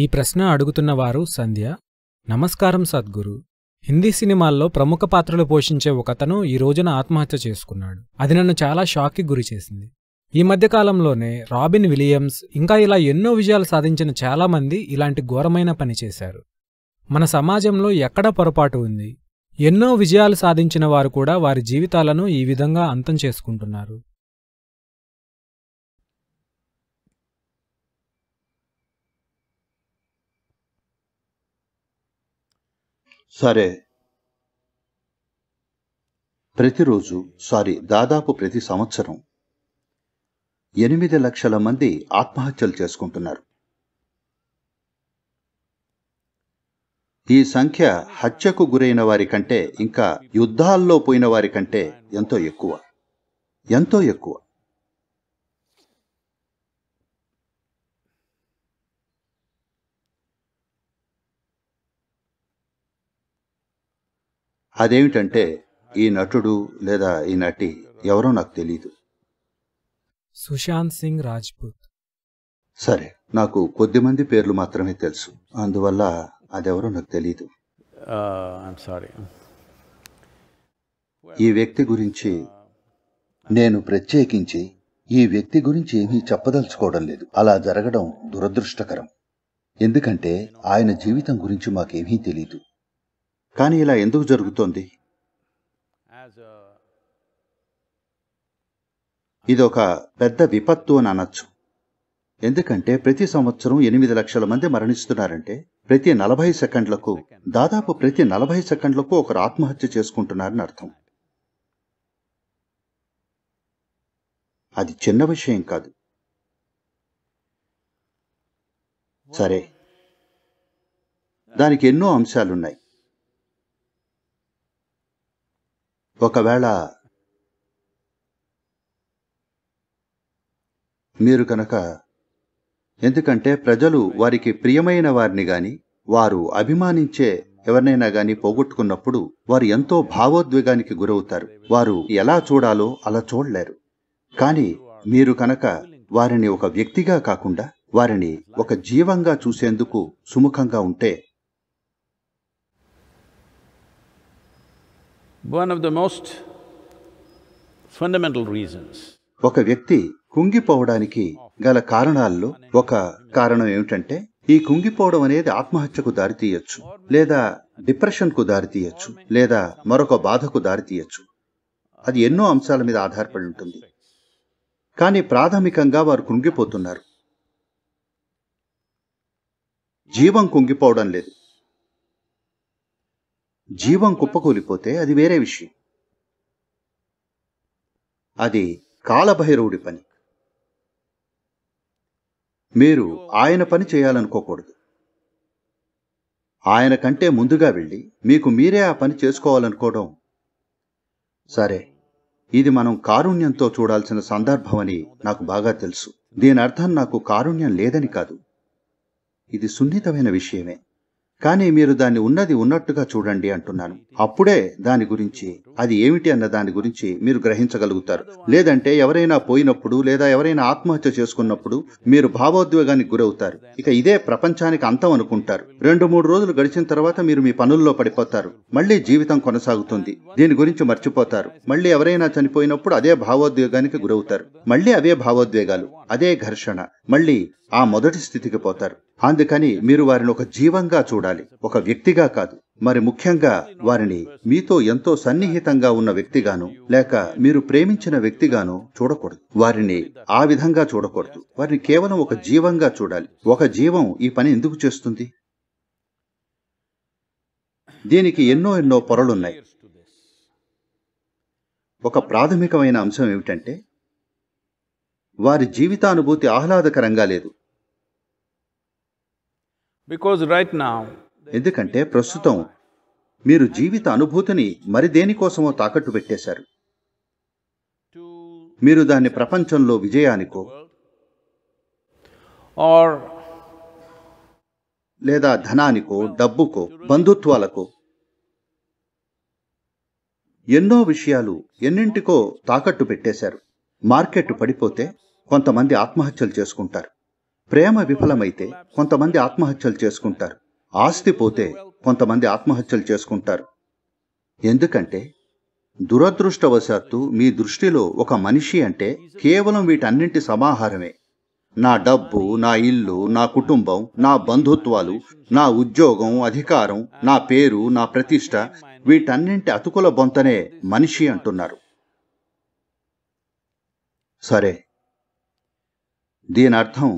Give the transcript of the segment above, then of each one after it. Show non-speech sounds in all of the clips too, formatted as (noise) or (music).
ఈ ప్రశ్న అడుగుతున్నవారు సంధ్య నమస్కారం సద్గురు హిందీ సినిమాల్లో ప్రముఖ పాత్రలు పోషించే ఒకతను ఈ రోజున ఆత్మహత్య చేసుకున్నాడు అది నన్ను చాలా షాక్కి గురి చేసింది ఈ మధ్యకాలంలోనే రాబిన్ విలియమ్స్ ఇంకా ఇలా ఎన్నో విజయాలు సాధించిన చాలామంది ఇలాంటి ఘోరమైన పని చేశారు మన సమాజంలో ఎక్కడ పొరపాటు ఉంది ఎన్నో విజయాలు సాధించిన వారు కూడా వారి జీవితాలను ఈ విధంగా అంతం చేసుకుంటున్నారు సరే ప్రతిరోజు సారీ దాదాపు ప్రతి సంవత్సరం ఎనిమిది లక్షల మంది ఆత్మహత్యలు చేసుకుంటున్నారు ఈ సంఖ్య హత్యకు గురైన వారి కంటే ఇంకా యుద్ధాల్లో పోయిన వారి కంటే ఎంతో ఎక్కువ ఎంతో ఎక్కువ అదేమిటంటే ఈ నటుడు లేదా ఈ నటి ఎవరో నాకు తెలియదు సుశాంత్ సింగ్ రాజ్పూత్ సరే నాకు కొద్దిమంది పేర్లు మాత్రమే తెలుసు అందువల్ల అదెవరో నాకు తెలియదు ఈ వ్యక్తి గురించి నేను ప్రత్యేకించి ఈ వ్యక్తి గురించి ఏమీ చెప్పదలుచుకోవడం లేదు అలా జరగడం దురదృష్టకరం ఎందుకంటే ఆయన జీవితం గురించి మాకేమీ తెలియదు కానీ ఇలా ఎందుకు జరుగుతోంది ఇది ఒక పెద్ద విపత్తు అని అనొచ్చు ఎందుకంటే ప్రతి సంవత్సరం ఎనిమిది లక్షల మంది మరణిస్తున్నారంటే ప్రతి నలభై సెకండ్లకు దాదాపు ప్రతి నలభై సెకండ్లకు ఒకరు ఆత్మహత్య చేసుకుంటున్నారని అర్థం అది చిన్న విషయం కాదు సరే దానికి ఎన్నో అంశాలున్నాయి ఒకవేళ మీరు కనుక ఎందుకంటే ప్రజలు వారికి ప్రియమైన వారిని గాని వారు అభిమానించే ఎవరినైనా గాని పోగొట్టుకున్నప్పుడు వారు ఎంతో భావోద్వేగానికి గురవుతారు వారు ఎలా చూడాలో అలా చూడలేరు కానీ మీరు కనుక వారిని ఒక వ్యక్తిగా కాకుండా వారిని ఒక జీవంగా చూసేందుకు సుముఖంగా ఉంటే One of the most fundamental reasons. ఒక వ్యక్తి కుంగిపోవడానికి గల కారణాల్లో ఒక కారణం ఏమిటంటే ఈ కుంగిపోవడం అనేది ఆత్మహత్యకు దారితీయచ్చు లేదా డిప్రెషన్కు దారితీయచ్చు లేదా మరొక బాధకు దారితీయచ్చు అది ఎన్నో అంశాల మీద ఆధారపడి ఉంటుంది కానీ ప్రాథమికంగా వారు కుంగిపోతున్నారు జీవం కుంగిపోవడం లేదు జీవం కుప్పకూలిపోతే అది వేరే విషయం అది కాలభైరవుడి పని మీరు ఆయన పని చేయాలనుకోకూడదు ఆయన కంటే ముందుగా వెళ్ళి మీకు మీరే ఆ పని చేసుకోవాలనుకోవడం సరే ఇది మనం కారుణ్యంతో చూడాల్సిన సందర్భమని నాకు బాగా తెలుసు దీని అర్థం నాకు కారుణ్యం లేదని కాదు ఇది సున్నితమైన విషయమే కానీ మీరు దాన్ని ఉన్నది ఉన్నట్టుగా చూడండి అంటున్నాను అప్పుడే దాని గురించి అది ఏమిటి అన్న దాని గురించి మీరు గ్రహించగలుగుతారు లేదంటే ఎవరైనా పోయినప్పుడు లేదా ఎవరైనా ఆత్మహత్య చేసుకున్నప్పుడు మీరు భావోద్వేగానికి గురవుతారు ఇక ఇదే ప్రపంచానికి అంతం అనుకుంటారు రెండు మూడు రోజులు గడిచిన తర్వాత మీరు మీ పనుల్లో పడిపోతారు మళ్లీ జీవితం కొనసాగుతుంది దీని గురించి మర్చిపోతారు మళ్లీ ఎవరైనా చనిపోయినప్పుడు అదే భావోద్వేగానికి గురవుతారు మళ్లీ అవే భావోద్వేగాలు అదే ఘర్షణ మళ్లీ ఆ మొదటి స్థితికి పోతారు అందుకని మీరు వారిని ఒక జీవంగా చూడాలి ఒక వ్యక్తిగా కాదు మరి ముఖ్యంగా వారిని మీతో ఎంతో సన్నిహితంగా ఉన్న వ్యక్తిగాను లేక మీరు ప్రేమించిన వ్యక్తిగాను చూడకూడదు వారిని ఆ విధంగా చూడకూడదు వారిని కేవలం ఒక జీవంగా చూడాలి ఒక జీవం ఈ పని ఎందుకు చేస్తుంది దీనికి ఎన్నో ఎన్నో పొరలున్నాయి ఒక ప్రాథమికమైన అంశం ఏమిటంటే వారి జీవితానుభూతి ఆహ్లాదకరంగా లేదు ఎందుకంటే ప్రస్తుతం మీరు జీవిత అనుభూతిని మరి దేనికోసమో తాకట్టు పెట్టేశారు మీరు దాన్ని ప్రపంచంలో విజయానికో లేదా ధనానికో డబ్బుకో బంధుత్వాలకో ఎన్నో విషయాలు ఎన్నింటికో తాకట్టు పెట్టేశారు మార్కెట్ పడిపోతే కొంతమంది ఆత్మహత్యలు చేసుకుంటారు ప్రేమ విఫలమైతే కొంతమంది ఆత్మహత్యలు చేసుకుంటారు ఆస్తి పోతే కొంతమంది ఆత్మహత్యలు చేసుకుంటారు ఎందుకంటే దురదృష్టవశాత్తు మీ దృష్టిలో ఒక మనిషి అంటే కేవలం వీటన్నింటి సమాహారమే నా డబ్బు నా ఇల్లు నా కుటుంబం నా బంధుత్వాలు నా ఉద్యోగం అధికారం నా పేరు నా ప్రతిష్ట వీటన్నింటి అతుకుల బొంతనే మనిషి అంటున్నారు సరే దీని అర్థం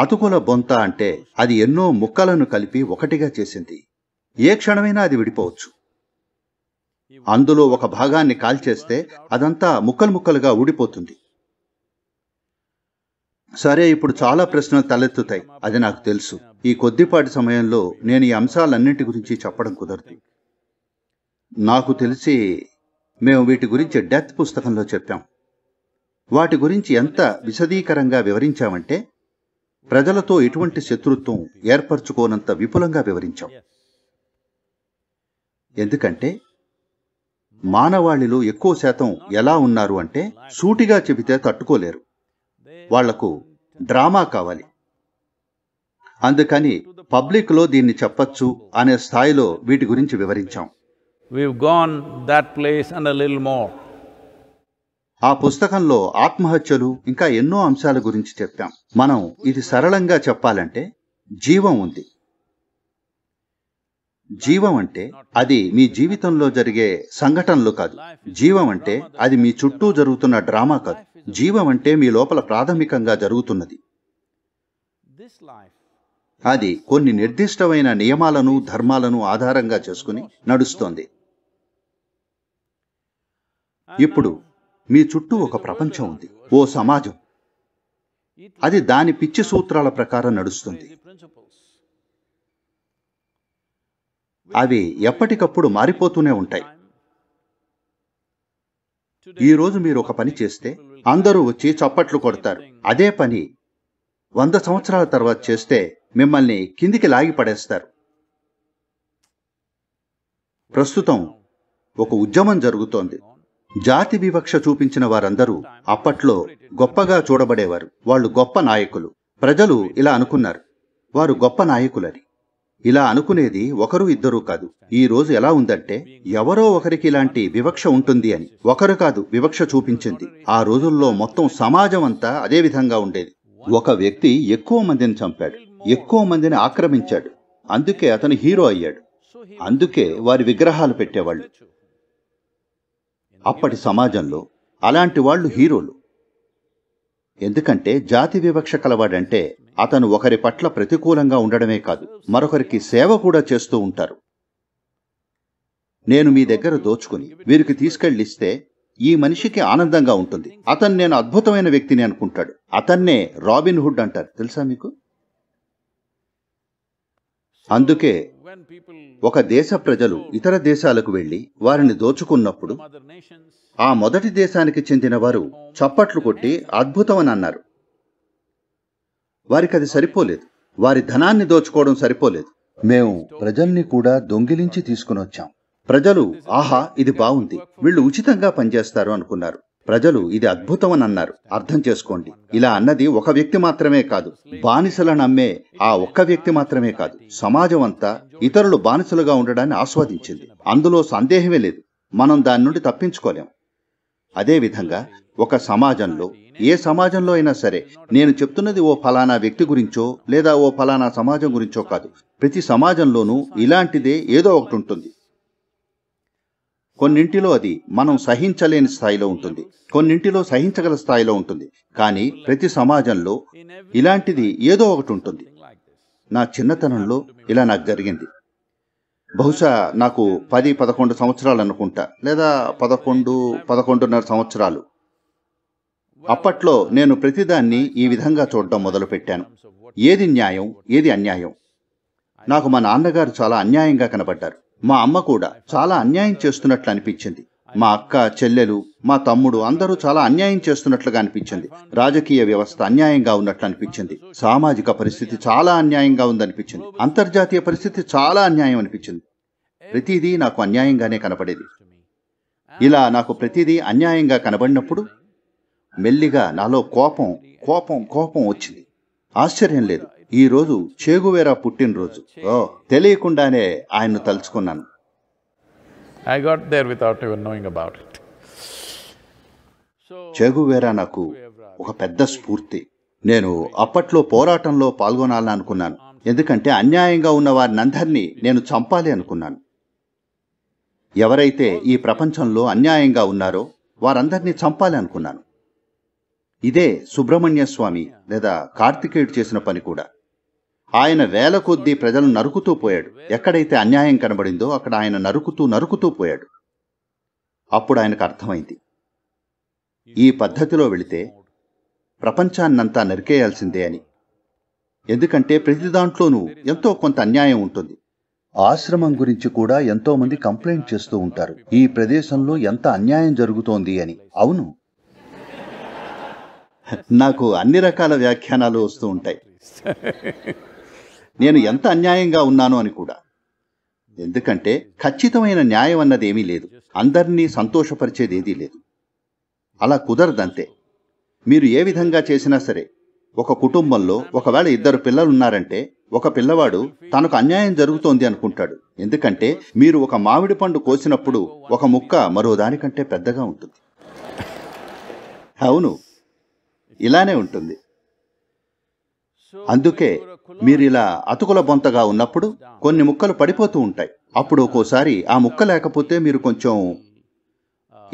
అతుకుల బొంత అంటే అది ఎన్నో ముక్కలను కలిపి ఒకటిగా చేసింది ఏ క్షణమైనా అది విడిపోవచ్చు అందులో ఒక భాగాన్ని కాల్చేస్తే అదంతా ముక్కలు ముక్కలుగా ఊడిపోతుంది సరే ఇప్పుడు చాలా ప్రశ్నలు తలెత్తుతాయి అది నాకు తెలుసు ఈ కొద్దిపాటి సమయంలో నేను ఈ అంశాలన్నింటి గురించి చెప్పడం కుదరదు నాకు తెలిసి మేము వీటి గురించి డెత్ పుస్తకంలో చెప్పాం వాటి గురించి ఎంత విశదీకరంగా వివరించామంటే ప్రజలతో ఎటువంటి శత్రుత్వం ఏర్పరచుకోనంత విపులంగా వివరించాం ఎందుకంటే మానవాళిలో ఎక్కువ శాతం ఎలా ఉన్నారు అంటే సూటిగా చెబితే తట్టుకోలేరు వాళ్లకు డ్రామా కావాలి అందుకని పబ్లిక్లో దీన్ని చెప్పచ్చు అనే స్థాయిలో వీటి గురించి వివరించాం gone that place and more ఆ పుస్తకంలో ఆత్మహత్యలు ఇంకా ఎన్నో అంశాల గురించి చెప్పాం మనం ఇది సరళంగా చెప్పాలంటే జీవం ఉంది జీవం అంటే అది మీ జీవితంలో జరిగే సంఘటనలు కాదు జీవం అంటే అది మీ చుట్టూ జరుగుతున్న డ్రామా కాదు జీవం అంటే మీ లోపల ప్రాథమికంగా జరుగుతున్నది అది కొన్ని నిర్దిష్టమైన నియమాలను ధర్మాలను ఆధారంగా చేసుకుని నడుస్తోంది ఇప్పుడు మీ చుట్టూ ఒక ప్రపంచం ఉంది ఓ సమాజం అది దాని పిచ్చి సూత్రాల ప్రకారం నడుస్తుంది అవి ఎప్పటికప్పుడు మారిపోతూనే ఉంటాయి ఈరోజు మీరు ఒక పని చేస్తే అందరూ వచ్చి చప్పట్లు కొడతారు అదే పని వంద సంవత్సరాల తర్వాత చేస్తే మిమ్మల్ని కిందికి లాగి పడేస్తారు ప్రస్తుతం ఒక ఉద్యమం జరుగుతోంది జాతి వివక్ష చూపించిన వారందరూ అప్పట్లో గొప్పగా చూడబడేవారు వాళ్ళు గొప్ప నాయకులు ప్రజలు ఇలా అనుకున్నారు వారు గొప్ప నాయకులని ఇలా అనుకునేది ఒకరు ఇద్దరు కాదు ఈ రోజు ఎలా ఉందంటే ఎవరో ఒకరికి ఇలాంటి వివక్ష ఉంటుంది అని ఒకరు కాదు వివక్ష చూపించింది ఆ రోజుల్లో మొత్తం సమాజం అంతా అదే విధంగా ఉండేది ఒక వ్యక్తి ఎక్కువ మందిని చంపాడు ఎక్కువ మందిని ఆక్రమించాడు అందుకే అతను హీరో అయ్యాడు అందుకే వారి విగ్రహాలు పెట్టేవాళ్ళు అప్పటి సమాజంలో అలాంటి వాళ్ళు హీరోలు ఎందుకంటే జాతి వివక్ష కలవాడంటే అతను ఒకరి పట్ల ప్రతికూలంగా ఉండడమే కాదు మరొకరికి సేవ కూడా చేస్తూ ఉంటారు నేను మీ దగ్గర దోచుకుని వీరికి తీసుకెళ్ళిస్తే ఈ మనిషికి ఆనందంగా ఉంటుంది అతను నేను అద్భుతమైన వ్యక్తిని అనుకుంటాడు అతన్నే రాబిన్ హుడ్ అంటారు తెలుసా మీకు అందుకే ఒక దేశ ప్రజలు ఇతర దేశాలకు వెళ్ళి వారిని దోచుకున్నప్పుడు ఆ మొదటి దేశానికి చెందిన వారు చప్పట్లు కొట్టి అద్భుతమని అన్నారు వారికి అది సరిపోలేదు వారి ధనాన్ని దోచుకోవడం సరిపోలేదు మేము ప్రజల్ని కూడా దొంగిలించి తీసుకుని వచ్చాం ప్రజలు ఆహా ఇది బాగుంది వీళ్ళు ఉచితంగా పనిచేస్తారు అనుకున్నారు ప్రజలు ఇది అద్భుతమని అన్నారు అర్థం చేసుకోండి ఇలా అన్నది ఒక వ్యక్తి మాత్రమే కాదు బానిసలను నమ్మే ఆ ఒక్క వ్యక్తి మాత్రమే కాదు సమాజం అంతా ఇతరులు బానిసలుగా ఉండడాన్ని ఆస్వాదించింది అందులో సందేహమే లేదు మనం దాని నుండి తప్పించుకోలేం అదేవిధంగా ఒక సమాజంలో ఏ సమాజంలో అయినా సరే నేను చెప్తున్నది ఓ ఫలానా వ్యక్తి గురించో లేదా ఓ ఫలానా సమాజం గురించో కాదు ప్రతి సమాజంలోనూ ఇలాంటిదే ఏదో ఒకటి ఉంటుంది కొన్నింటిలో అది మనం సహించలేని స్థాయిలో ఉంటుంది కొన్నింటిలో సహించగల స్థాయిలో ఉంటుంది కానీ ప్రతి సమాజంలో ఇలాంటిది ఏదో ఒకటి ఉంటుంది నా చిన్నతనంలో ఇలా నాకు జరిగింది బహుశా నాకు పది పదకొండు సంవత్సరాలు అనుకుంటా లేదా పదకొండు పదకొండున్నర సంవత్సరాలు అప్పట్లో నేను ప్రతిదాన్ని ఈ విధంగా చూడడం మొదలుపెట్టాను ఏది న్యాయం ఏది అన్యాయం నాకు మా నాన్నగారు చాలా అన్యాయంగా కనబడ్డారు మా అమ్మ కూడా చాలా అన్యాయం చేస్తున్నట్లు అనిపించింది మా అక్క చెల్లెలు మా తమ్ముడు అందరూ చాలా అన్యాయం చేస్తున్నట్లుగా అనిపించింది రాజకీయ వ్యవస్థ అన్యాయంగా ఉన్నట్లు అనిపించింది సామాజిక పరిస్థితి చాలా అన్యాయంగా ఉందనిపించింది అంతర్జాతీయ పరిస్థితి చాలా అన్యాయం అనిపించింది ప్రతిదీ నాకు అన్యాయంగానే కనపడేది ఇలా నాకు ప్రతిదీ అన్యాయంగా కనబడినప్పుడు మెల్లిగా నాలో కోపం కోపం కోపం వచ్చింది ఆశ్చర్యం లేదు ఈ రోజు చేగువేరా పుట్టినరోజు ఓ తెలియకుండానే ఆయన్ను తలుచుకున్నాను I got there without even knowing about it Che Guevara నాకు ఒక పెద్ద స్ఫూర్తి నేను అప్పట్లో పోరాటంలో పాల్గొనాలని అనుకున్నాను ఎందుకంటే అన్యాయంగా ఉన్న అందరినీ నేను చంపాలి అనుకున్నాను ఎవరైతే ఈ ప్రపంచంలో అన్యాయంగా ఉన్నారో వారందరినీ చంపాలి అనుకున్నాను ఇదే సుబ్రహ్మణ్య స్వామి లేదా కార్తికేయుడు చేసిన పని కూడా ఆయన వేల కొద్దీ ప్రజలు నరుకుతూ పోయాడు ఎక్కడైతే అన్యాయం కనబడిందో అక్కడ ఆయన నరుకుతూ నరుకుతూ పోయాడు అప్పుడు ఆయనకు అర్థమైంది ఈ పద్ధతిలో వెళితే ప్రపంచాన్నంతా నరికేయాల్సిందే అని ఎందుకంటే ప్రతి దాంట్లోనూ ఎంతో కొంత అన్యాయం ఉంటుంది ఆశ్రమం గురించి కూడా ఎంతో మంది కంప్లైంట్ చేస్తూ ఉంటారు ఈ ప్రదేశంలో ఎంత అన్యాయం జరుగుతోంది అని అవును నాకు అన్ని రకాల వ్యాఖ్యానాలు వస్తూ ఉంటాయి నేను ఎంత అన్యాయంగా ఉన్నాను అని కూడా ఎందుకంటే ఖచ్చితమైన న్యాయం అన్నది ఏమీ లేదు అందరినీ సంతోషపరిచేది ఏదీ లేదు అలా కుదరదంతే మీరు ఏ విధంగా చేసినా సరే ఒక కుటుంబంలో ఒకవేళ ఇద్దరు పిల్లలున్నారంటే ఒక పిల్లవాడు తనకు అన్యాయం జరుగుతోంది అనుకుంటాడు ఎందుకంటే మీరు ఒక మామిడి పండు కోసినప్పుడు ఒక ముక్క మరో దానికంటే పెద్దగా ఉంటుంది అవును ఇలానే ఉంటుంది అందుకే మీరు ఇలా అతుకుల బొంతగా ఉన్నప్పుడు కొన్ని ముక్కలు పడిపోతూ ఉంటాయి అప్పుడు ఒక్కోసారి ఆ ముక్క లేకపోతే మీరు కొంచెం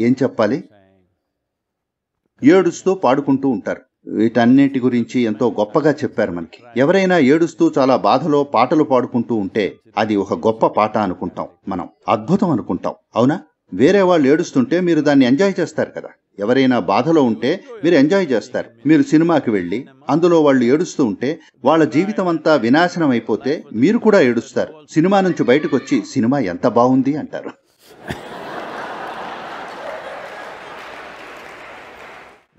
ఏం చెప్పాలి ఏడుస్తూ పాడుకుంటూ ఉంటారు వీటన్నిటి గురించి ఎంతో గొప్పగా చెప్పారు మనకి ఎవరైనా ఏడుస్తూ చాలా బాధలో పాటలు పాడుకుంటూ ఉంటే అది ఒక గొప్ప పాట అనుకుంటాం మనం అద్భుతం అనుకుంటాం అవునా వేరే వాళ్ళు ఏడుస్తుంటే మీరు దాన్ని ఎంజాయ్ చేస్తారు కదా ఎవరైనా బాధలో ఉంటే మీరు ఎంజాయ్ చేస్తారు మీరు సినిమాకి వెళ్ళి అందులో వాళ్ళు ఏడుస్తూ ఉంటే వాళ్ళ జీవితం అంతా వినాశనం అయిపోతే మీరు కూడా ఏడుస్తారు సినిమా నుంచి బయటకు వచ్చి సినిమా ఎంత బాగుంది అంటారు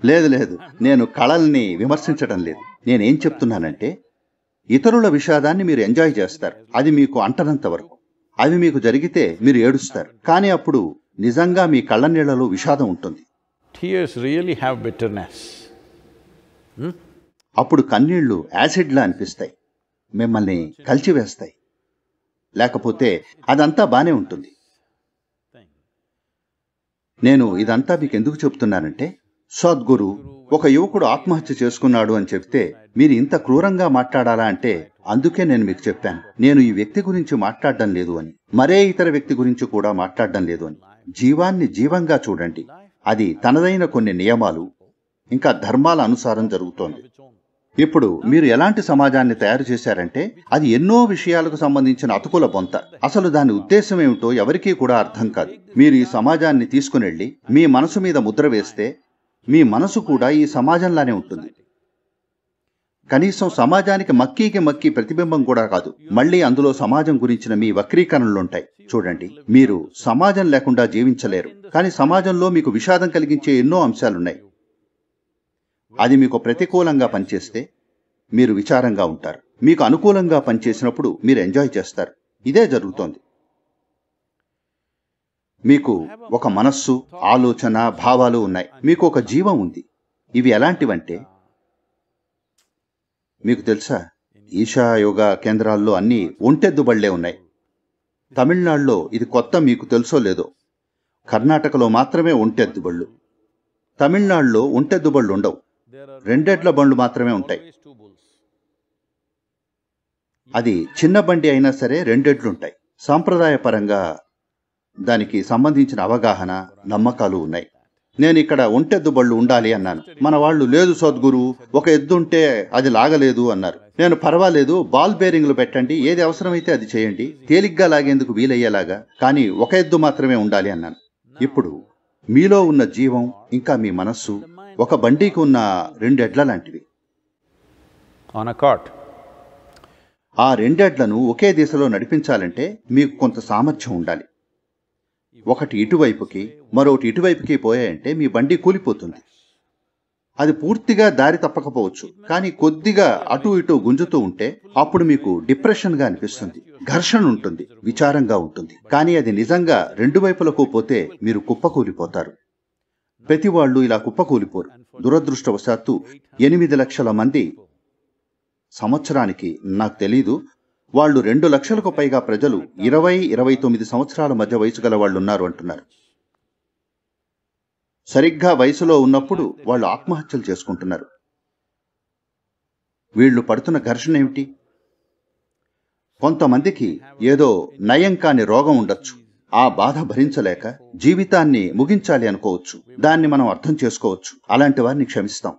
లేదు లేదు నేను కళల్ని విమర్శించడం లేదు నేనేం చెప్తున్నానంటే ఇతరుల విషాదాన్ని మీరు ఎంజాయ్ చేస్తారు అది మీకు అంటనంత వరకు అవి మీకు జరిగితే మీరు ఏడుస్తారు కానీ అప్పుడు నిజంగా మీ కళ్ళ నీళ్లలో విషాదం ఉంటుంది tears really have bitterness. Hmm? అప్పుడు కన్నీళ్లు యాసిడ్లా అనిపిస్తాయి మిమ్మల్ని కలిచివేస్తాయి లేకపోతే అదంతా బానే ఉంటుంది నేను ఇదంతా మీకు ఎందుకు చెప్తున్నానంటే సద్గురు ఒక యువకుడు ఆత్మహత్య చేసుకున్నాడు అని చెప్తే మీరు ఇంత క్రూరంగా మాట్లాడాలా అంటే అందుకే నేను మీకు చెప్పాను నేను ఈ వ్యక్తి గురించి మాట్లాడడం లేదు అని మరే ఇతర వ్యక్తి గురించి కూడా మాట్లాడడం లేదు అని జీవాన్ని జీవంగా చూడండి అది తనదైన కొన్ని నియమాలు ఇంకా ధర్మాల అనుసారం జరుగుతోంది ఇప్పుడు మీరు ఎలాంటి సమాజాన్ని తయారు చేశారంటే అది ఎన్నో విషయాలకు సంబంధించిన అతుకుల బొంత అసలు దాని ఉద్దేశం ఏమిటో ఎవరికీ కూడా అర్థం కాదు మీరు ఈ సమాజాన్ని తీసుకునెళ్ళి మీ మనసు మీద ముద్ర వేస్తే మీ మనసు కూడా ఈ సమాజంలానే ఉంటుంది కనీసం సమాజానికి మక్కీకి మక్కి ప్రతిబింబం కూడా కాదు మళ్ళీ అందులో సమాజం గురించిన మీ వక్రీకరణలుంటాయి చూడండి మీరు సమాజం లేకుండా జీవించలేరు కానీ సమాజంలో మీకు విషాదం కలిగించే ఎన్నో అంశాలున్నాయి అది మీకు ప్రతికూలంగా పనిచేస్తే మీరు విచారంగా ఉంటారు మీకు అనుకూలంగా పనిచేసినప్పుడు మీరు ఎంజాయ్ చేస్తారు ఇదే జరుగుతోంది మీకు ఒక మనస్సు ఆలోచన భావాలు ఉన్నాయి మీకు ఒక జీవం ఉంది ఇవి ఎలాంటివంటే మీకు తెలుసా ఈషా యోగా కేంద్రాల్లో అన్నీ ఒంటెద్దుబళ్లే ఉన్నాయి తమిళనాడులో ఇది కొత్త మీకు తెలుసో లేదో కర్ణాటకలో మాత్రమే ఒంటెద్దు తమిళనాడులో ఒంటెద్దు ఉండవు రెండేట్ల బండ్లు మాత్రమే ఉంటాయి అది చిన్న బండి అయినా సరే రెండేట్లుంటాయి సాంప్రదాయపరంగా దానికి సంబంధించిన అవగాహన నమ్మకాలు ఉన్నాయి నేను ఇక్కడ ఒంటెద్దు బళ్ళు ఉండాలి అన్నాను మన వాళ్ళు లేదు సద్గురు ఒక ఎద్దు ఉంటే అది లాగలేదు అన్నారు నేను పర్వాలేదు బాల్ బేరింగ్లు పెట్టండి ఏది అవసరమైతే అది చేయండి తేలిగ్గా లాగేందుకు వీలయ్యేలాగా కానీ ఒక ఎద్దు మాత్రమే ఉండాలి అన్నాను ఇప్పుడు మీలో ఉన్న జీవం ఇంకా మీ మనస్సు ఒక బండికి ఉన్న రెండెడ్ల లాంటివి ఆ రెండెడ్లను ఒకే దిశలో నడిపించాలంటే మీకు కొంత సామర్థ్యం ఉండాలి ఒకటి ఇటువైపుకి మరొకటి ఇటువైపుకి పోయాయంటే మీ బండి కూలిపోతుంది అది పూర్తిగా దారి తప్పకపోవచ్చు కానీ కొద్దిగా అటు ఇటు గుంజుతూ ఉంటే అప్పుడు మీకు డిప్రెషన్ గా అనిపిస్తుంది ఘర్షణ ఉంటుంది విచారంగా ఉంటుంది కానీ అది నిజంగా రెండు వైపులకు పోతే మీరు కుప్పకూలిపోతారు ప్రతి వాళ్ళు ఇలా కుప్పకూలిపోరు దురదృష్టవశాత్తు ఎనిమిది లక్షల మంది సంవత్సరానికి నాకు తెలీదు వాళ్ళు రెండు లక్షలకు పైగా ప్రజలు ఇరవై ఇరవై తొమ్మిది సంవత్సరాల మధ్య వయసు గల వాళ్ళు ఉన్నారు అంటున్నారు సరిగ్గా వయసులో ఉన్నప్పుడు వాళ్ళు ఆత్మహత్యలు చేసుకుంటున్నారు వీళ్ళు పడుతున్న ఘర్షణ ఏమిటి కొంతమందికి ఏదో నయం కాని రోగం ఉండొచ్చు ఆ బాధ భరించలేక జీవితాన్ని ముగించాలి అనుకోవచ్చు దాన్ని మనం అర్థం చేసుకోవచ్చు అలాంటి వారిని క్షమిస్తాం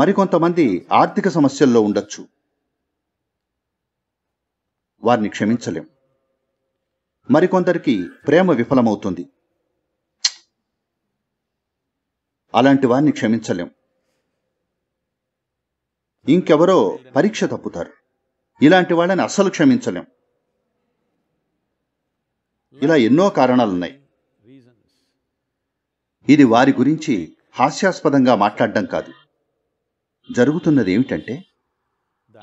మరికొంతమంది ఆర్థిక సమస్యల్లో ఉండొచ్చు వారిని క్షమించలేం మరికొందరికి ప్రేమ విఫలమవుతుంది అలాంటి వారిని క్షమించలేం ఇంకెవరో పరీక్ష తప్పుతారు ఇలాంటి వాళ్ళని అస్సలు క్షమించలేం ఇలా ఎన్నో కారణాలున్నాయి ఇది వారి గురించి హాస్యాస్పదంగా మాట్లాడడం కాదు జరుగుతున్నది ఏమిటంటే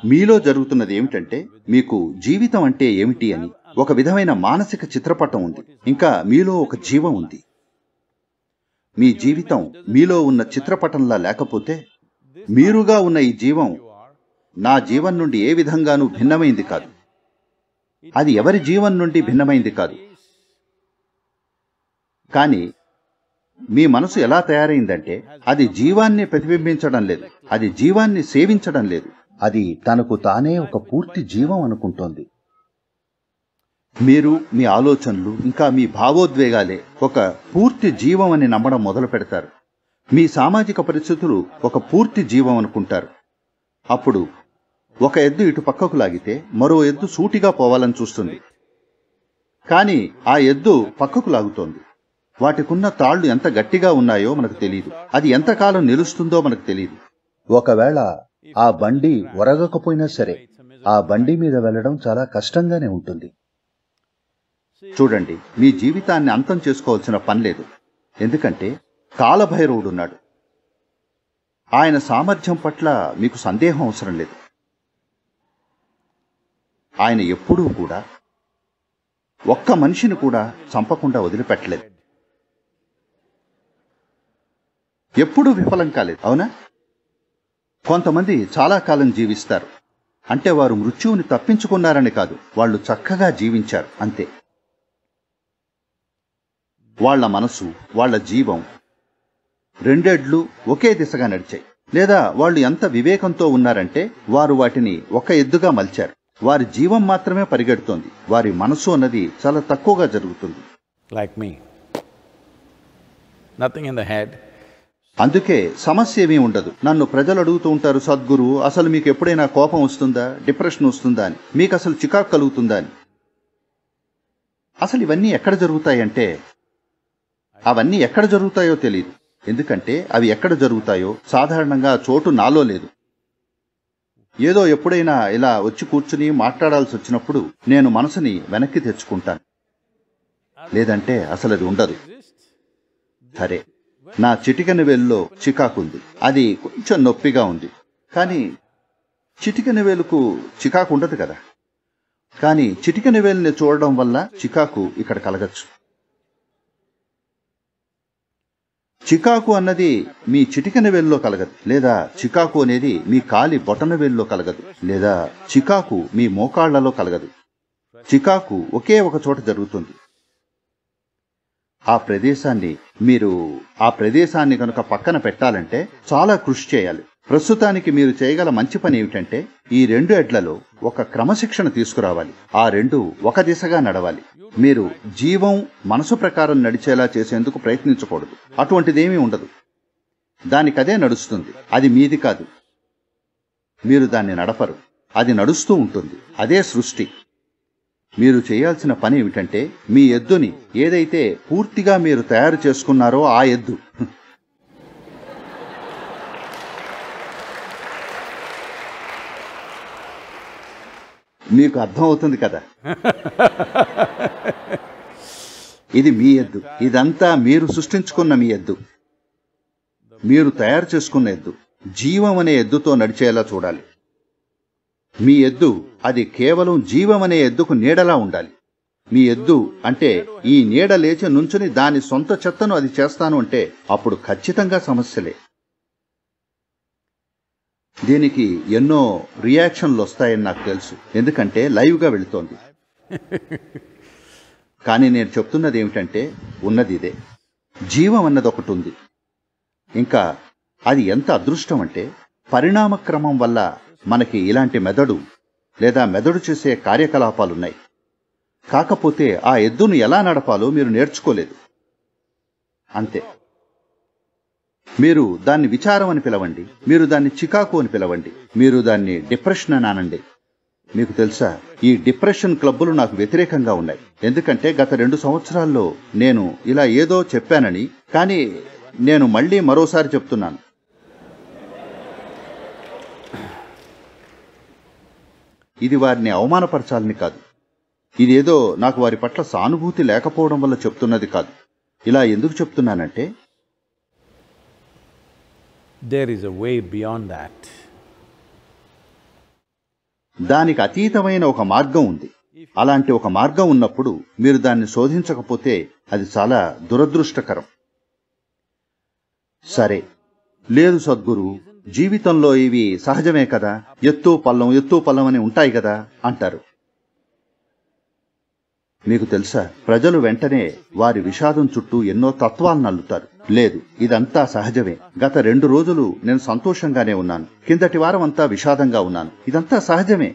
మీలో జరుగుతున్నది ఏమిటంటే మీకు జీవితం అంటే ఏమిటి అని ఒక విధమైన మానసిక చిత్రపటం ఉంది ఇంకా మీలో ఒక జీవం ఉంది మీ జీవితం మీలో ఉన్న చిత్రపటంలా లేకపోతే మీరుగా ఉన్న ఈ జీవం నా జీవం నుండి ఏ విధంగానూ భిన్నమైంది కాదు అది ఎవరి జీవం నుండి భిన్నమైంది కాదు కానీ మీ మనసు ఎలా తయారైందంటే అది జీవాన్ని ప్రతిబింబించడం లేదు అది జీవాన్ని సేవించడం లేదు అది తనకు తానే ఒక పూర్తి జీవం అనుకుంటోంది మీరు మీ ఆలోచనలు ఇంకా మీ భావోద్వేగాలే ఒక పూర్తి జీవం అని నమ్మడం మొదలు పెడతారు మీ సామాజిక పరిస్థితులు ఒక పూర్తి జీవం అనుకుంటారు అప్పుడు ఒక ఎద్దు ఇటు పక్కకు లాగితే మరో ఎద్దు సూటిగా పోవాలని చూస్తుంది కానీ ఆ ఎద్దు పక్కకు లాగుతోంది వాటికున్న తాళ్ళు ఎంత గట్టిగా ఉన్నాయో మనకు తెలియదు అది ఎంతకాలం నిలుస్తుందో మనకు తెలియదు ఒకవేళ ఆ బండి ఒరగకపోయినా సరే ఆ బండి మీద వెళ్ళడం చాలా కష్టంగానే ఉంటుంది చూడండి మీ జీవితాన్ని అంతం చేసుకోవాల్సిన పనిలేదు ఎందుకంటే కాలభైరవుడున్నాడు ఆయన సామర్థ్యం పట్ల మీకు సందేహం అవసరం లేదు ఆయన ఎప్పుడూ కూడా ఒక్క మనిషిని కూడా చంపకుండా వదిలిపెట్టలేదు ఎప్పుడూ విఫలం కాలేదు అవునా కొంతమంది చాలా కాలం జీవిస్తారు అంటే వారు మృత్యువుని తప్పించుకున్నారని కాదు వాళ్ళు చక్కగా జీవించారు అంతే వాళ్ల మనసు వాళ్ల జీవం రెండేళ్లు ఒకే దిశగా నడిచాయి లేదా వాళ్ళు ఎంత వివేకంతో ఉన్నారంటే వారు వాటిని ఒక ఎద్దుగా మలిచారు వారి జీవం మాత్రమే పరిగెడుతోంది వారి మనసు అన్నది చాలా తక్కువగా జరుగుతుంది like me nothing in the head అందుకే సమస్య ఏమీ ఉండదు నన్ను ప్రజలు అడుగుతూ ఉంటారు సద్గురు అసలు మీకు ఎప్పుడైనా కోపం వస్తుందా డిప్రెషన్ వస్తుందా అని మీకు అసలు చికాకు కలుగుతుందా అని అసలు ఇవన్నీ ఎక్కడ జరుగుతాయంటే అవన్నీ ఎక్కడ జరుగుతాయో తెలియదు ఎందుకంటే అవి ఎక్కడ జరుగుతాయో సాధారణంగా చోటు నాలో లేదు ఏదో ఎప్పుడైనా ఇలా వచ్చి కూర్చుని మాట్లాడాల్సి వచ్చినప్పుడు నేను మనసుని వెనక్కి తెచ్చుకుంటాను లేదంటే అసలు అది ఉండదు సరే నా చిటికెన వేలులో చికాకుంది అది కొంచెం నొప్పిగా ఉంది కానీ చిటికెన వేలుకు చికాకు ఉండదు కదా కానీ చిటికని వేలుని చూడడం వల్ల చికాకు ఇక్కడ కలగచ్చు చికాకు అన్నది మీ చిటికెన వేలులో కలగదు లేదా చికాకు అనేది మీ కాలి బొటన వేలులో కలగదు లేదా చికాకు మీ మోకాళ్లలో కలగదు చికాకు ఒకే ఒక చోట జరుగుతుంది ఆ ప్రదేశాన్ని మీరు ఆ ప్రదేశాన్ని కనుక పక్కన పెట్టాలంటే చాలా కృషి చేయాలి ప్రస్తుతానికి మీరు చేయగల మంచి పని ఏమిటంటే ఈ రెండు ఎడ్లలో ఒక క్రమశిక్షణ తీసుకురావాలి ఆ రెండు ఒక దిశగా నడవాలి మీరు జీవం మనసు ప్రకారం నడిచేలా చేసేందుకు ప్రయత్నించకూడదు అటువంటిదేమీ ఉండదు దానికదే నడుస్తుంది అది మీది కాదు మీరు దాన్ని నడపరు అది నడుస్తూ ఉంటుంది అదే సృష్టి మీరు చేయాల్సిన పని ఏమిటంటే మీ ఎద్దుని ఏదైతే పూర్తిగా మీరు తయారు చేసుకున్నారో ఆ ఎద్దు మీకు అర్థమవుతుంది కదా ఇది మీ ఎద్దు ఇదంతా మీరు సృష్టించుకున్న మీ ఎద్దు మీరు తయారు చేసుకున్న ఎద్దు జీవం అనే ఎద్దుతో నడిచేలా చూడాలి మీ ఎద్దు అది కేవలం జీవమనే ఎద్దుకు నీడలా ఉండాలి మీ ఎద్దు అంటే ఈ నీడ లేచి నుంచుని దాని సొంత చెత్తను అది చేస్తాను అంటే అప్పుడు ఖచ్చితంగా సమస్యలే దీనికి ఎన్నో రియాక్షన్లు వస్తాయని నాకు తెలుసు ఎందుకంటే లైవ్గా వెళుతోంది కానీ నేను చెప్తున్నది ఏమిటంటే ఉన్నది ఇదే జీవం అన్నది ఒకటి ఉంది ఇంకా అది ఎంత అదృష్టం అంటే పరిణామక్రమం వల్ల మనకి ఇలాంటి మెదడు లేదా మెదడు చేసే కార్యకలాపాలున్నాయి కాకపోతే ఆ ఎద్దును ఎలా నడపాలో మీరు నేర్చుకోలేదు అంతే మీరు దాన్ని విచారం అని పిలవండి మీరు దాన్ని చికాకు అని పిలవండి మీరు దాన్ని డిప్రెషన్ అని అనండి మీకు తెలుసా ఈ డిప్రెషన్ క్లబ్బులు నాకు వ్యతిరేకంగా ఉన్నాయి ఎందుకంటే గత రెండు సంవత్సరాల్లో నేను ఇలా ఏదో చెప్పానని కానీ నేను మళ్ళీ మరోసారి చెప్తున్నాను ఇది వారిని అవమానపరచాలని కాదు ఇదేదో నాకు వారి పట్ల సానుభూతి లేకపోవడం వల్ల చెప్తున్నది కాదు ఇలా ఎందుకు చెప్తున్నానంటే there is a way beyond that దానికి అతీతమైన ఒక మార్గం ఉంది అలాంటి ఒక మార్గం ఉన్నప్పుడు మీరు దాన్ని శోధించకపోతే అది చాలా దురదృష్టకరం సరే లేదు సద్గురు జీవితంలో ఇవి సహజమే కదా ఎత్తు పల్లం ఎత్తు పల్లం అని ఉంటాయి కదా అంటారు మీకు తెలుసా ప్రజలు వెంటనే వారి విషాదం చుట్టూ ఎన్నో తత్వాలను అల్లుతారు లేదు ఇదంతా సహజమే గత రెండు రోజులు నేను సంతోషంగానే ఉన్నాను కిందటి వారం అంతా విషాదంగా ఉన్నాను ఇదంతా సహజమే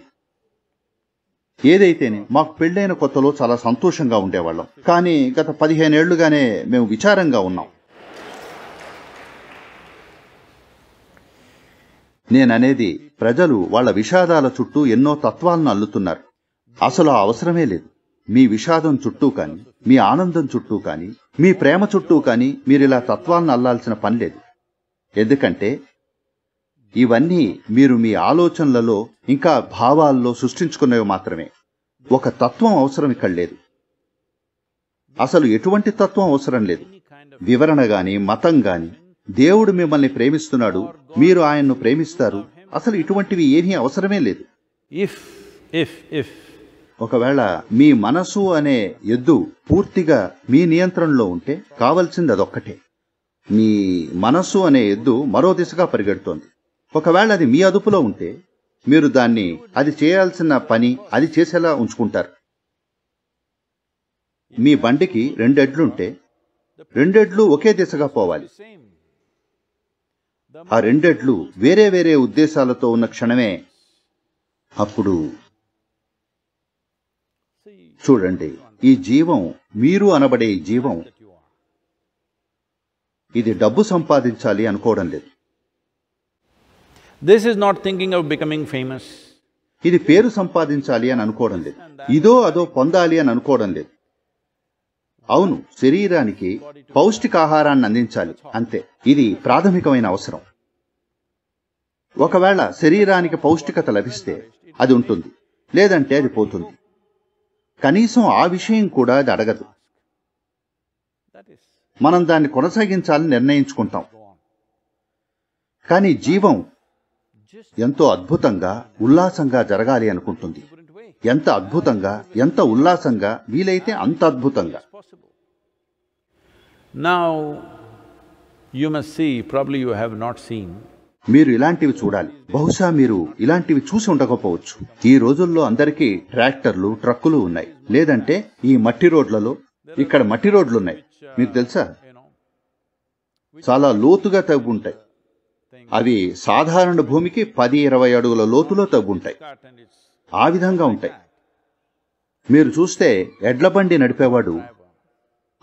ఏదైతేనే మాకు పెళ్లైన కొత్తలో చాలా సంతోషంగా ఉండేవాళ్ళం కానీ గత పదిహేనేళ్లుగానే మేము విచారంగా ఉన్నాం నేననేది ప్రజలు వాళ్ల విషాదాల చుట్టూ ఎన్నో తత్వాలను అల్లుతున్నారు అసలు ఆ అవసరమే లేదు మీ విషాదం చుట్టూ కాని మీ ఆనందం చుట్టూ కాని మీ ప్రేమ చుట్టూ కాని మీరిలా తత్వాలను అల్లాల్సిన పని లేదు ఎందుకంటే ఇవన్నీ మీరు మీ ఆలోచనలలో ఇంకా భావాల్లో సృష్టించుకున్నవి మాత్రమే ఒక తత్వం అవసరం ఇక్కడ లేదు అసలు ఎటువంటి తత్వం అవసరం లేదు వివరణ గాని మతం గాని దేవుడు మిమ్మల్ని ప్రేమిస్తున్నాడు మీరు ఆయన్ను ప్రేమిస్తారు అసలు ఇటువంటివి ఏమీ అవసరమే లేదు ఇఫ్ ఇఫ్ ఇఫ్ ఒకవేళ మీ మనసు అనే ఎద్దు పూర్తిగా మీ నియంత్రణలో ఉంటే కావలసింది అదొక్కటే మీ మనసు అనే ఎద్దు మరో దిశగా పరిగెడుతోంది ఒకవేళ అది మీ అదుపులో ఉంటే మీరు దాన్ని అది చేయాల్సిన పని అది చేసేలా ఉంచుకుంటారు మీ బండికి రెండెడ్లుంటే రెండెడ్లు ఒకే దిశగా పోవాలి ఆ రెండెట్లు వేరే వేరే ఉద్దేశాలతో ఉన్న క్షణమే అప్పుడు చూడండి ఈ జీవం మీరు అనబడే జీవం ఇది డబ్బు సంపాదించాలి అనుకోవడం లేదు this is not thinking of becoming famous ఇది పేరు సంపాదించాలి అని అనుకోవడం లేదు ఇదో అదో పొందాలి అని అనుకోవడం లేదు అవును శరీరానికి పౌష్టికాహారాన్ని అందించాలి అంతే ఇది ప్రాథమికమైన అవసరం ఒకవేళ శరీరానికి పౌష్టికత లభిస్తే అది ఉంటుంది లేదంటే అది పోతుంది కనీసం ఆ విషయం కూడా అది అడగదు మనం దాన్ని కొనసాగించాలని నిర్ణయించుకుంటాం కానీ జీవం ఎంతో అద్భుతంగా ఉల్లాసంగా జరగాలి అనుకుంటుంది ఎంత అద్భుతంగా ఎంత ఉల్లాసంగా వీలైతే అంత అద్భుతంగా you probably you have not seen మీరు ఇలాంటివి చూడాలి బహుశా మీరు ఇలాంటివి చూసి ఉండకపోవచ్చు ఈ రోజుల్లో అందరికీ ట్రాక్టర్లు ట్రక్కులు ఉన్నాయి లేదంటే ఈ మట్టి రోడ్లలో ఇక్కడ మట్టి రోడ్లు ఉన్నాయి మీకు తెలుసా చాలా లోతుగా తగ్గుంటాయి అవి సాధారణ భూమికి పది ఇరవై అడుగుల లోతులో తగ్గుంటాయి ఆ విధంగా ఉంటాయి మీరు చూస్తే ఎడ్ల బండి నడిపేవాడు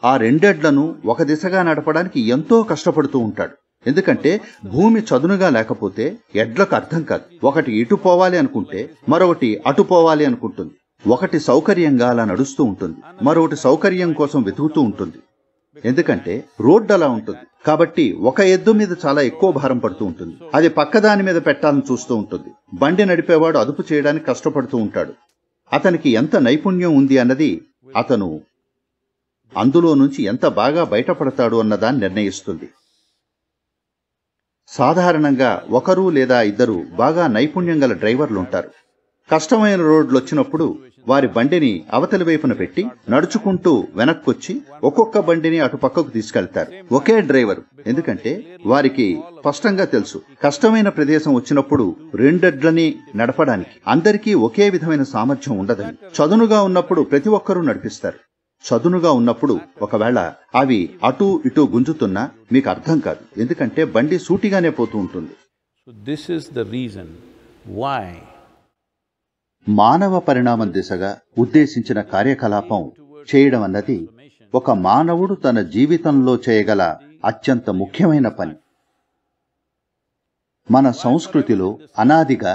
ఆ రెండెడ్లను ఒక దిశగా నడపడానికి ఎంతో కష్టపడుతూ ఉంటాడు ఎందుకంటే భూమి చదునుగా లేకపోతే ఎడ్లకు అర్థం కాదు ఒకటి ఇటు పోవాలి అనుకుంటే మరొకటి అటు పోవాలి అనుకుంటుంది ఒకటి సౌకర్యంగా అలా నడుస్తూ ఉంటుంది మరొకటి సౌకర్యం కోసం వెతుకుతూ ఉంటుంది ఎందుకంటే రోడ్డు అలా ఉంటుంది కాబట్టి ఒక ఎద్దు మీద చాలా ఎక్కువ భారం పడుతూ ఉంటుంది అది పక్కదాని మీద పెట్టాలని చూస్తూ ఉంటుంది బండి నడిపేవాడు అదుపు చేయడానికి కష్టపడుతూ ఉంటాడు అతనికి ఎంత నైపుణ్యం ఉంది అన్నది అతను అందులో నుంచి ఎంత బాగా బయటపడతాడు అన్నదాన్ని నిర్ణయిస్తుంది సాధారణంగా ఒకరు లేదా ఇద్దరు బాగా నైపుణ్యం గల ఉంటారు కష్టమైన రోడ్లు వచ్చినప్పుడు వారి బండిని అవతలి వైపున పెట్టి నడుచుకుంటూ వెనక్కొచ్చి ఒక్కొక్క బండిని అటు పక్కకు తీసుకెళ్తారు ఒకే డ్రైవర్ ఎందుకంటే వారికి స్పష్టంగా తెలుసు కష్టమైన ప్రదేశం వచ్చినప్పుడు రెండెడ్లని నడపడానికి అందరికీ ఒకే విధమైన సామర్థ్యం ఉండదని చదునుగా ఉన్నప్పుడు ప్రతి ఒక్కరూ నడిపిస్తారు చదునుగా ఉన్నప్పుడు ఒకవేళ అవి అటు ఇటు గుంజుతున్నా మీకు అర్థం కాదు ఎందుకంటే బండి సూటిగానే పోతూ ఉంటుంది this is the reason why మానవ పరిణామం దిశగా ఉద్దేశించిన కార్యకలాపం చేయడం అన్నది ఒక మానవుడు తన జీవితంలో చేయగల అత్యంత ముఖ్యమైన పని మన సంస్కృతిలో అనాదిగా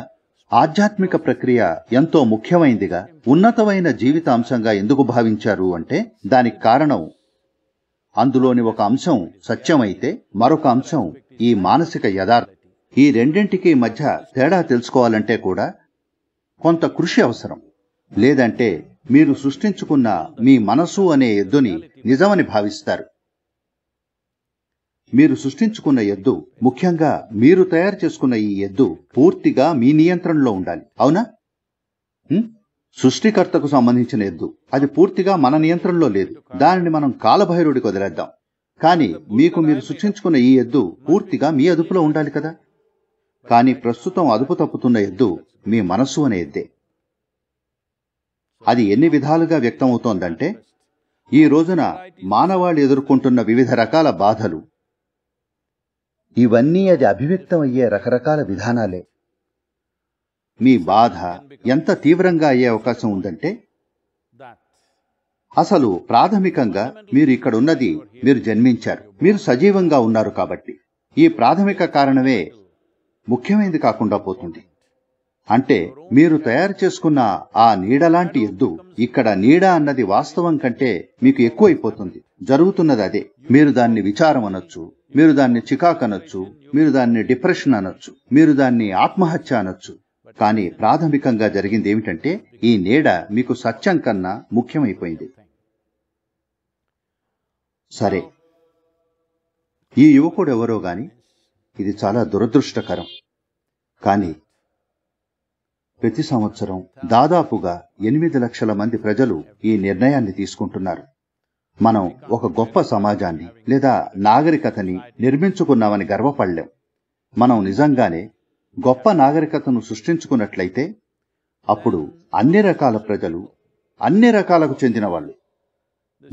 ఆధ్యాత్మిక ప్రక్రియ ఎంతో ముఖ్యమైందిగా ఉన్నతమైన జీవిత అంశంగా ఎందుకు భావించారు అంటే దానికి కారణం అందులోని ఒక అంశం సత్యమైతే మరొక అంశం ఈ మానసిక యథార్థం ఈ రెండింటికి మధ్య తేడా తెలుసుకోవాలంటే కూడా కొంత కృషి అవసరం లేదంటే మీరు సృష్టించుకున్న మీ మనసు అనే ఎద్దుని నిజమని భావిస్తారు మీరు సృష్టించుకున్న ఎద్దు ముఖ్యంగా మీరు తయారు చేసుకున్న ఈ ఎద్దు పూర్తిగా మీ నియంత్రణలో ఉండాలి అవునా సృష్టికర్తకు సంబంధించిన ఎద్దు అది పూర్తిగా మన నియంత్రణలో లేదు దానిని మనం కాలభైరుడికి వదిలేద్దాం కానీ మీకు మీరు సృష్టించుకున్న ఈ ఎద్దు పూర్తిగా మీ అదుపులో ఉండాలి కదా కానీ ప్రస్తుతం అదుపు తప్పుతున్న ఎద్దు మీ మనస్సు అనే ఎద్దే అది ఎన్ని విధాలుగా వ్యక్తమవుతోందంటే ఈ రోజున మానవాళి ఎదుర్కొంటున్న వివిధ రకాల బాధలు ఇవన్నీ అది అభివ్యక్తమయ్యే రకరకాల విధానాలే మీ బాధ ఎంత తీవ్రంగా అయ్యే అవకాశం ఉందంటే అసలు ప్రాథమికంగా మీరు ఇక్కడ ఉన్నది మీరు జన్మించారు మీరు సజీవంగా ఉన్నారు కాబట్టి ఈ ప్రాథమిక కారణమే ముఖ్యమైనది కాకుండా పోతుంది అంటే మీరు తయారు చేసుకున్న ఆ నీడలాంటి ఎద్దు ఇక్కడ నీడ అన్నది వాస్తవం కంటే మీకు ఎక్కువైపోతుంది జరుగుతున్నది అదే మీరు దాన్ని విచారం అనొచ్చు మీరు దాన్ని చికాక్ అనొచ్చు మీరు దాన్ని డిప్రెషన్ అనొచ్చు మీరు దాన్ని ఆత్మహత్య అనొచ్చు కానీ ప్రాథమికంగా జరిగింది ఏమిటంటే ఈ నీడ మీకు సత్యం కన్నా ముఖ్యమైపోయింది సరే ఈ యువకుడు ఎవరో గాని ఇది చాలా దురదృష్టకరం కానీ ప్రతి సంవత్సరం దాదాపుగా ఎనిమిది లక్షల మంది ప్రజలు ఈ నిర్ణయాన్ని తీసుకుంటున్నారు మనం ఒక గొప్ప సమాజాన్ని లేదా నాగరికతని నిర్మించుకున్నామని గర్వపడలేం మనం నిజంగానే గొప్ప నాగరికతను సృష్టించుకున్నట్లయితే అప్పుడు అన్ని రకాల ప్రజలు అన్ని రకాలకు చెందిన వాళ్ళు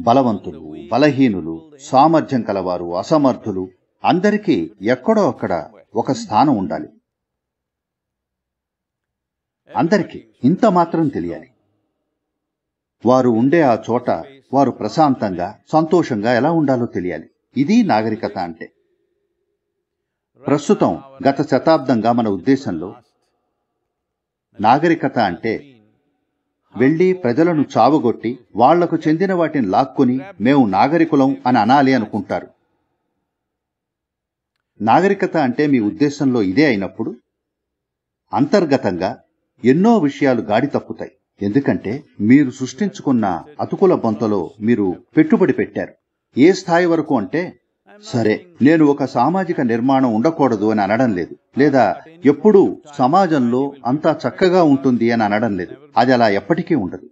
బలవంతులు బలహీనులు సామర్థ్యం కలవారు అసమర్థులు అందరికీ ఎక్కడో అక్కడ ఒక స్థానం ఉండాలి అందరికీ ఇంత మాత్రం తెలియాలి వారు ఉండే ఆ చోట వారు ప్రశాంతంగా సంతోషంగా ఎలా ఉండాలో తెలియాలి ఇది నాగరికత అంటే ప్రస్తుతం గత శతాబ్దంగా మన ఉద్దేశంలో నాగరికత అంటే వెళ్ళి ప్రజలను చావగొట్టి వాళ్లకు చెందిన వాటిని లాక్కుని మేము నాగరికులం అని అనాలి అనుకుంటారు నాగరికత అంటే మీ ఉద్దేశంలో ఇదే అయినప్పుడు అంతర్గతంగా ఎన్నో విషయాలు గాడి తప్పుతాయి ఎందుకంటే మీరు సృష్టించుకున్న అతుకుల బొంతలో మీరు పెట్టుబడి పెట్టారు ఏ స్థాయి వరకు అంటే సరే నేను ఒక సామాజిక నిర్మాణం ఉండకూడదు అని అనడం లేదు లేదా ఎప్పుడూ సమాజంలో అంతా చక్కగా ఉంటుంది అని అనడం లేదు అది అలా ఎప్పటికీ ఉండదు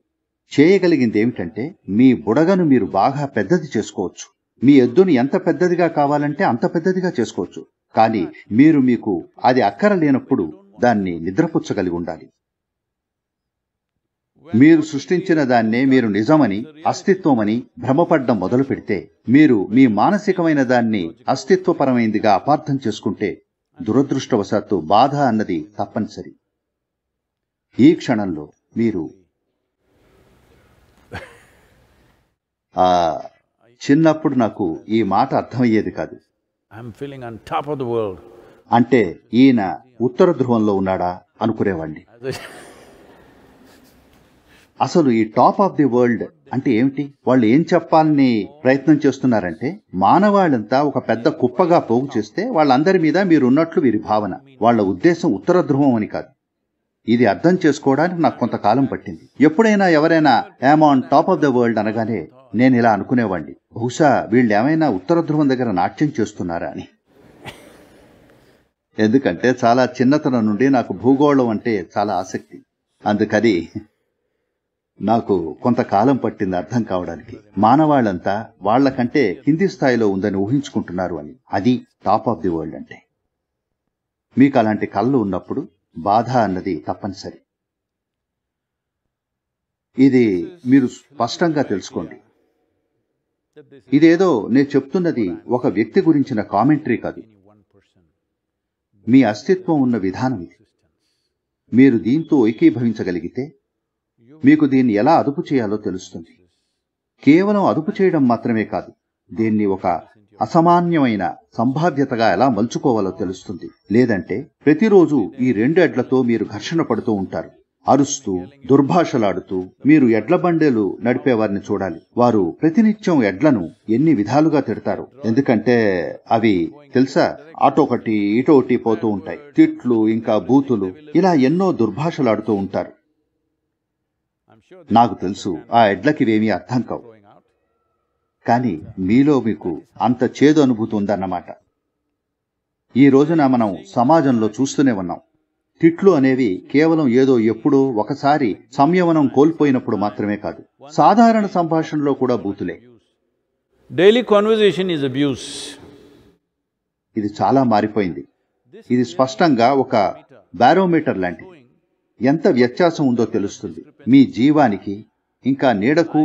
చేయగలిగింది ఏమిటంటే మీ బుడగను మీరు బాగా పెద్దది చేసుకోవచ్చు మీ ఎద్దును ఎంత పెద్దదిగా కావాలంటే అంత పెద్దదిగా చేసుకోవచ్చు కానీ మీరు మీకు అది అక్కర లేనప్పుడు దాన్ని నిద్రపుచ్చగలిగి ఉండాలి మీరు సృష్టించిన దాన్నే మీరు నిజమని అస్తిత్వమని భ్రమపడ్డం మొదలు పెడితే మీరు మీ మానసికమైన దాన్ని అస్తిత్వపరమైందిగా అపార్థం చేసుకుంటే దురదృష్టవశాత్తు బాధ అన్నది తప్పనిసరి ఈ క్షణంలో మీరు (laughs) ఆ చిన్నప్పుడు నాకు ఈ మాట అర్థమయ్యేది కాదు అంటే ఈయన ఉత్తర ధ్రువంలో ఉన్నాడా అనుకునేవాడిని అసలు ఈ టాప్ ఆఫ్ ది వరల్డ్ అంటే ఏమిటి వాళ్ళు ఏం చెప్పాలని ప్రయత్నం చేస్తున్నారంటే మానవాళ్ళంతా ఒక పెద్ద కుప్పగా పోగు చేస్తే వాళ్ళందరి మీద మీరున్నట్లు వీరి భావన వాళ్ళ ఉద్దేశం ఉత్తర ధ్రువం అని కాదు ఇది అర్థం చేసుకోవడానికి నాకు కొంతకాలం పట్టింది ఎప్పుడైనా ఎవరైనా on top of the world అనగానే నేను ఇలా అనుకునేవాణ్ణి బహుశా వీళ్ళేమైనా ఉత్తర ధ్రువం దగ్గర నాట్యం చేస్తున్నారా అని ఎందుకంటే చాలా చిన్నతనం నుండి నాకు భూగోళం అంటే చాలా ఆసక్తి అందుకది నాకు కొంతకాలం పట్టింది అర్థం కావడానికి మానవాళ్ళంతా వాళ్లకంటే కింది స్థాయిలో ఉందని ఊహించుకుంటున్నారు అని అది టాప్ ఆఫ్ ది వరల్డ్ అంటే మీకు అలాంటి కళ్ళు ఉన్నప్పుడు బాధ అన్నది తప్పనిసరి ఇది మీరు స్పష్టంగా తెలుసుకోండి ఇదేదో నేను చెప్తున్నది ఒక వ్యక్తి గురించిన కామెంటరీ కాదు మీ అస్తిత్వం ఉన్న విధానం ఇది మీరు దీంతో ఏకీభవించగలిగితే మీకు దీన్ని ఎలా అదుపు చేయాలో తెలుస్తుంది కేవలం అదుపు చేయడం మాత్రమే కాదు దీన్ని ఒక అసామాన్యమైన సంభావ్యతగా ఎలా మలుచుకోవాలో తెలుస్తుంది లేదంటే ప్రతిరోజు ఈ రెండు అడ్లతో మీరు ఘర్షణ పడుతూ ఉంటారు అరుస్తూ దుర్భాషలాడుతూ మీరు ఎడ్ల బండేలు నడిపేవారిని చూడాలి వారు ప్రతినిత్యం ఎడ్లను ఎన్ని విధాలుగా తిడతారు ఎందుకంటే అవి తెలుసా ఇటో ఇటోటి పోతూ ఉంటాయి తిట్లు ఇంకా బూతులు ఇలా ఎన్నో దుర్భాషలాడుతూ ఉంటారు నాకు తెలుసు ఆ ఎడ్లకివేమీ అర్థం కావు కానీ మీలో మీకు అంత చేదు అనుభూతి ఉందన్నమాట ఈ రోజున మనం సమాజంలో చూస్తూనే ఉన్నాం తిట్లు అనేవి కేవలం ఏదో ఎప్పుడో ఒకసారి సంయమనం కోల్పోయినప్పుడు మాత్రమే కాదు సాధారణ సంభాషణలో కూడా బూతులే డైలీ కాన్వర్జేషన్ ఈజ్ అబ్యూస్ ఇది చాలా మారిపోయింది ఇది స్పష్టంగా ఒక బారోమీటర్ లాంటి ఎంత వ్యత్యాసం ఉందో తెలుస్తుంది మీ జీవానికి ఇంకా నీడకు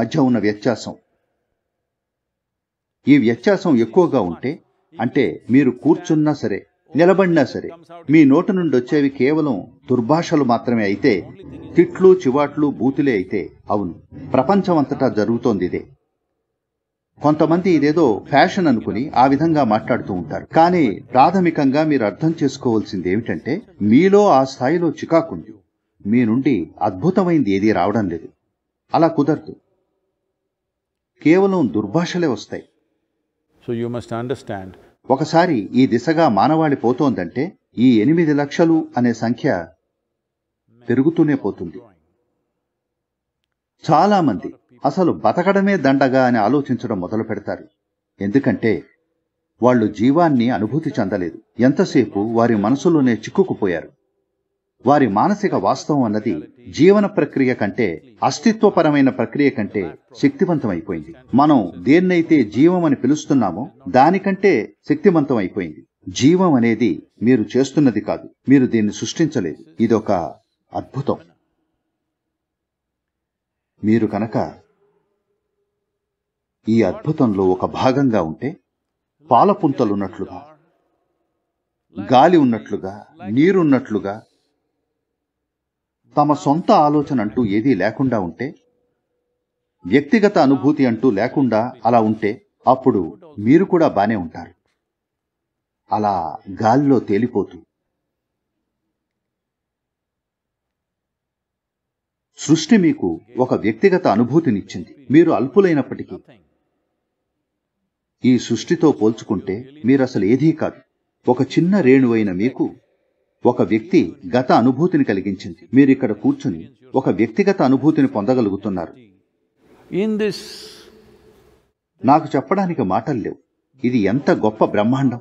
మధ్య ఉన్న వ్యత్యాసం ఈ వ్యత్యాసం ఎక్కువగా ఉంటే అంటే మీరు కూర్చున్నా సరే నిలబడినా సరే మీ నోట నుండి వచ్చేవి కేవలం దుర్భాషలు మాత్రమే అయితే తిట్లు చివాట్లు బూతులే అయితే అవును ప్రపంచమంతటా జరుగుతోంది ఇదే కొంతమంది ఇదేదో ఫ్యాషన్ అనుకుని ఆ విధంగా మాట్లాడుతూ ఉంటారు కానీ ప్రాథమికంగా మీరు అర్థం చేసుకోవాల్సింది ఏమిటంటే మీలో ఆ స్థాయిలో చికాకుంది మీ నుండి అద్భుతమైంది ఏదీ రావడం లేదు అలా కుదరదు కేవలం దుర్భాషలే వస్తాయి సో యూ మస్ట్ అండర్స్టాండ్ ఒకసారి ఈ దిశగా మానవాళి పోతోందంటే ఈ ఎనిమిది లక్షలు అనే సంఖ్య పెరుగుతూనే పోతుంది చాలామంది అసలు బతకడమే దండగా అని ఆలోచించడం మొదలు పెడతారు ఎందుకంటే వాళ్ళు జీవాన్ని అనుభూతి చెందలేదు ఎంతసేపు వారి మనసులోనే చిక్కుకుపోయారు వారి మానసిక వాస్తవం అన్నది జీవన ప్రక్రియ కంటే అస్తిత్వపరమైన ప్రక్రియ కంటే శక్తివంతమైపోయింది మనం దేన్నైతే జీవం అని పిలుస్తున్నామో దానికంటే శక్తివంతం అయిపోయింది జీవం అనేది మీరు చేస్తున్నది కాదు మీరు దీన్ని సృష్టించలేదు ఇదొక అద్భుతం మీరు కనుక ఈ అద్భుతంలో ఒక భాగంగా ఉంటే పాలపుంతలున్నట్లుగా గాలి ఉన్నట్లుగా నీరున్నట్లుగా తమ సొంత ఆలోచన అంటూ ఏదీ లేకుండా ఉంటే వ్యక్తిగత అనుభూతి అంటూ లేకుండా అలా ఉంటే అప్పుడు మీరు కూడా బానే ఉంటారు అలా గాల్లో తేలిపోతూ సృష్టి మీకు ఒక వ్యక్తిగత అనుభూతినిచ్చింది మీరు అల్పులైనప్పటికీ ఈ సృష్టితో పోల్చుకుంటే మీరసలు ఏదీ కాదు ఒక చిన్న రేణువైన మీకు ఒక వ్యక్తి గత అనుభూతిని కలిగించింది మీరు ఇక్కడ కూర్చుని ఒక వ్యక్తిగత అనుభూతిని పొందగలుగుతున్నారు ఇన్ దిస్ నాకు చెప్పడానికి మాటలు లేవు ఇది ఎంత గొప్ప బ్రహ్మాండం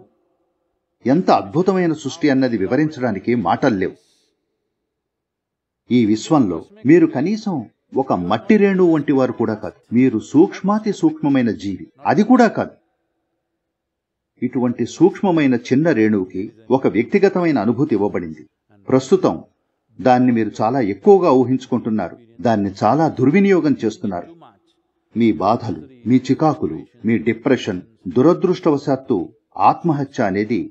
ఎంత అద్భుతమైన సృష్టి అన్నది వివరించడానికి మాటలు లేవు ఈ విశ్వంలో మీరు కనీసం ఒక మట్టి రేణువు వంటి వారు కూడా కాదు మీరు సూక్ష్మాతి సూక్ష్మమైన జీవి అది కూడా కాదు ఇటువంటి సూక్ష్మమైన చిన్న రేణువుకి ఒక వ్యక్తిగతమైన అనుభూతి ఇవ్వబడింది ప్రస్తుతం దాన్ని మీరు చాలా ఎక్కువగా ఊహించుకుంటున్నారు దాన్ని చాలా దుర్వినియోగం చేస్తున్నారు మీ బాధలు మీ చికాకులు మీ డిప్రెషన్ దురదృష్టవశాత్తు ఆత్మహత్య అనేది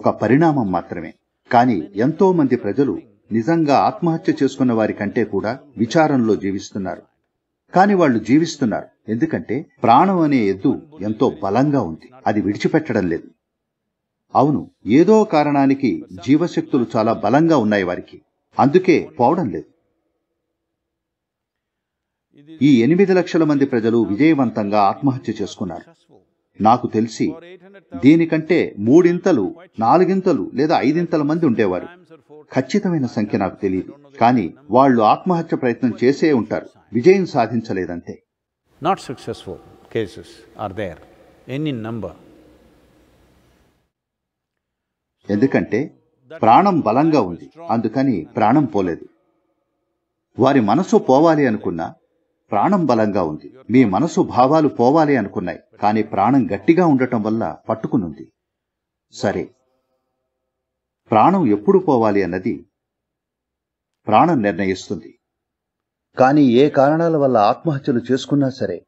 ఒక పరిణామం మాత్రమే కానీ ఎంతో మంది ప్రజలు నిజంగా ఆత్మహత్య చేసుకున్న వారి కంటే కూడా విచారంలో జీవిస్తున్నారు కానీ వాళ్ళు జీవిస్తున్నారు ఎందుకంటే ప్రాణం అనే ఎద్దు ఎంతో బలంగా ఉంది అది విడిచిపెట్టడం లేదు అవును ఏదో కారణానికి జీవశక్తులు చాలా బలంగా ఉన్నాయి వారికి అందుకే పోవడం లేదు ఈ ఎనిమిది లక్షల మంది ప్రజలు విజయవంతంగా ఆత్మహత్య చేసుకున్నారు నాకు తెలిసి దీనికంటే మూడింతలు నాలుగింతలు లేదా ఐదింతల మంది ఉండేవారు ఖచ్చితమైన సంఖ్య నాకు తెలియదు కానీ వాళ్ళు ఆత్మహత్య ప్రయత్నం చేసే ఉంటారు విజయం సాధించలేదంతే not successful cases are there any number ఎందుకంటే ప్రాణం బలంగా ఉంది అందుకని ప్రాణం పోలేదు వారి మనసు పోవాలి అనుకున్నా ప్రాణం బలంగా ఉంది మీ మనసు భావాలు పోవాలి అనుకున్నాయి కానీ ప్రాణం గట్టిగా ఉండటం వల్ల పట్టుకునుంది సరే ప్రాణం ఎప్పుడు పోవాలి అన్నది ప్రాణం నిర్ణయిస్తుంది కానీ ఏ కారణాల వల్ల ఆత్మహత్యలు చేసుకున్నా సరే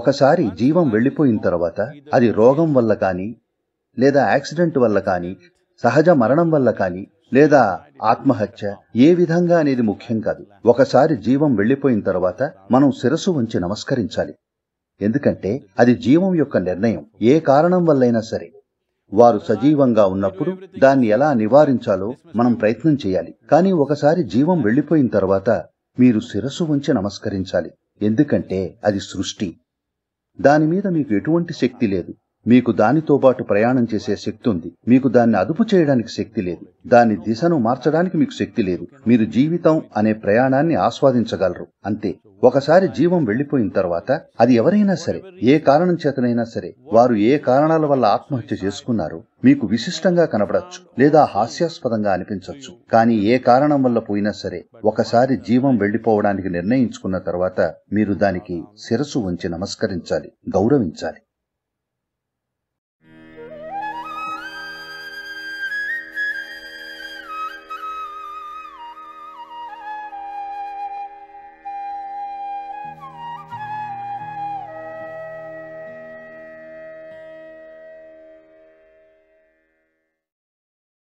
ఒకసారి జీవం వెళ్లిపోయిన తర్వాత అది రోగం వల్ల కానీ లేదా యాక్సిడెంట్ వల్ల కానీ సహజ మరణం వల్ల కానీ లేదా ఆత్మహత్య ఏ విధంగా అనేది ముఖ్యం కాదు ఒకసారి జీవం వెళ్లిపోయిన తర్వాత మనం శిరసు వంచి నమస్కరించాలి ఎందుకంటే అది జీవం యొక్క నిర్ణయం ఏ కారణం వల్లైనా సరే వారు సజీవంగా ఉన్నప్పుడు దాన్ని ఎలా నివారించాలో మనం ప్రయత్నం చేయాలి కానీ ఒకసారి జీవం వెళ్లిపోయిన తర్వాత మీరు శిరస్సు ఉంచి నమస్కరించాలి ఎందుకంటే అది సృష్టి దానిమీద మీకు ఎటువంటి శక్తి లేదు మీకు దానితో పాటు ప్రయాణం చేసే శక్తి ఉంది మీకు దాన్ని అదుపు చేయడానికి శక్తి లేదు దాని దిశను మార్చడానికి మీకు శక్తి లేదు మీరు జీవితం అనే ప్రయాణాన్ని ఆస్వాదించగలరు అంతే ఒకసారి జీవం వెళ్లిపోయిన తర్వాత అది ఎవరైనా సరే ఏ కారణం చేతనైనా సరే వారు ఏ కారణాల వల్ల ఆత్మహత్య చేసుకున్నారు మీకు విశిష్టంగా కనపడచ్చు లేదా హాస్యాస్పదంగా అనిపించవచ్చు కానీ ఏ కారణం వల్ల పోయినా సరే ఒకసారి జీవం వెళ్లిపోవడానికి నిర్ణయించుకున్న తర్వాత మీరు దానికి శిరసు ఉంచి నమస్కరించాలి గౌరవించాలి